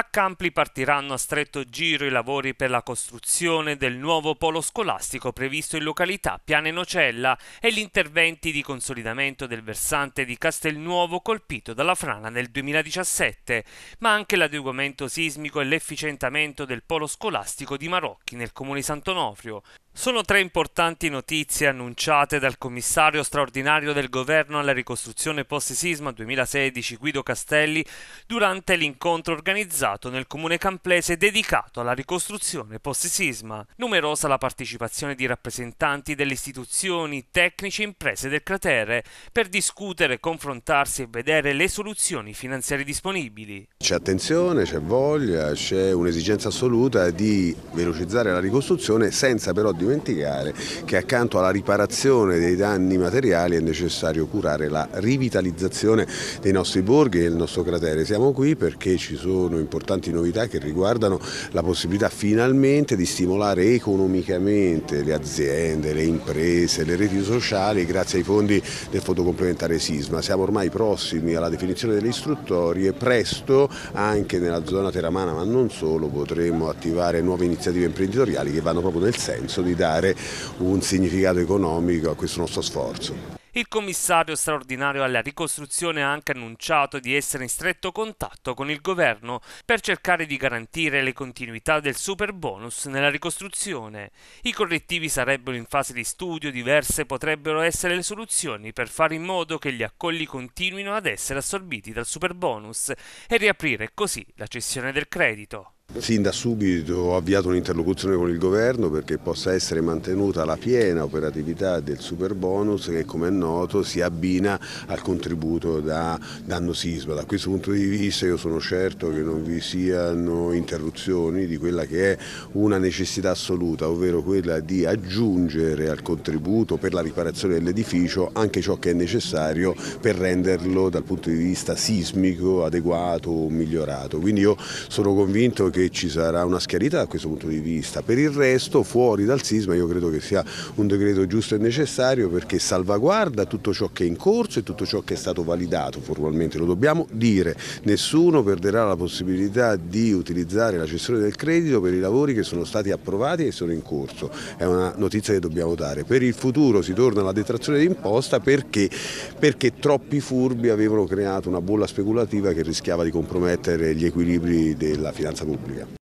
A Campli partiranno a stretto giro i lavori per la costruzione del nuovo polo scolastico previsto in località Piane Nocella e gli interventi di consolidamento del versante di Castelnuovo colpito dalla frana nel 2017, ma anche l'adeguamento sismico e l'efficientamento del polo scolastico di Marocchi nel comune di Sant'Onofrio. Sono tre importanti notizie annunciate dal commissario straordinario del governo alla ricostruzione post-sisma 2016 Guido Castelli durante l'incontro organizzato nel comune camplese dedicato alla ricostruzione post-sisma. Numerosa la partecipazione di rappresentanti delle istituzioni, tecnici e imprese del cratere per discutere, confrontarsi e vedere le soluzioni finanziarie disponibili. C'è attenzione, c'è voglia, c'è un'esigenza assoluta di velocizzare la ricostruzione senza però di dimenticare che accanto alla riparazione dei danni materiali è necessario curare la rivitalizzazione dei nostri borghi e del nostro cratere. Siamo qui perché ci sono importanti novità che riguardano la possibilità finalmente di stimolare economicamente le aziende, le imprese, le reti sociali grazie ai fondi del fotocomplementare Sisma. Siamo ormai prossimi alla definizione delle istruttorie, presto anche nella zona teramana ma non solo potremo attivare nuove iniziative imprenditoriali che vanno proprio nel senso di di dare un significato economico a questo nostro sforzo. Il commissario straordinario alla ricostruzione ha anche annunciato di essere in stretto contatto con il governo per cercare di garantire le continuità del super bonus nella ricostruzione. I correttivi sarebbero in fase di studio, diverse potrebbero essere le soluzioni per fare in modo che gli accolli continuino ad essere assorbiti dal super bonus e riaprire così la cessione del credito. Sin da subito ho avviato un'interlocuzione con il governo perché possa essere mantenuta la piena operatività del super bonus che come è noto si abbina al contributo da danno sisma. Da questo punto di vista io sono certo che non vi siano interruzioni di quella che è una necessità assoluta, ovvero quella di aggiungere al contributo per la riparazione dell'edificio anche ciò che è necessario per renderlo dal punto di vista sismico adeguato o migliorato. Quindi io sono convinto che che ci sarà una schiarità da questo punto di vista. Per il resto, fuori dal sisma, io credo che sia un decreto giusto e necessario perché salvaguarda tutto ciò che è in corso e tutto ciò che è stato validato formalmente, lo dobbiamo dire. Nessuno perderà la possibilità di utilizzare la cessione del credito per i lavori che sono stati approvati e sono in corso. È una notizia che dobbiamo dare. Per il futuro si torna alla detrazione d'imposta perché, perché troppi furbi avevano creato una bolla speculativa che rischiava di compromettere gli equilibri della finanza pubblica. Biblia.